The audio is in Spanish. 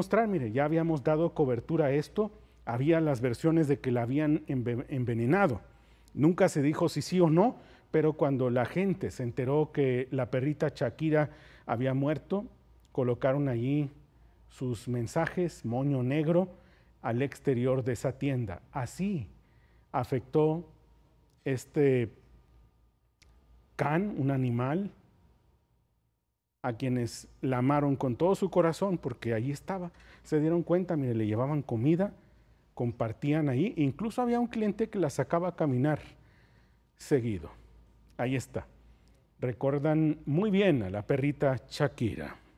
mostrar, mire, ya habíamos dado cobertura a esto, había las versiones de que la habían envenenado. Nunca se dijo si sí o no, pero cuando la gente se enteró que la perrita Shakira había muerto, colocaron allí sus mensajes, moño negro, al exterior de esa tienda. Así afectó este can, un animal, a quienes la amaron con todo su corazón, porque ahí estaba, se dieron cuenta, mire, le llevaban comida, compartían ahí, e incluso había un cliente que la sacaba a caminar seguido. Ahí está. Recuerdan muy bien a la perrita Shakira.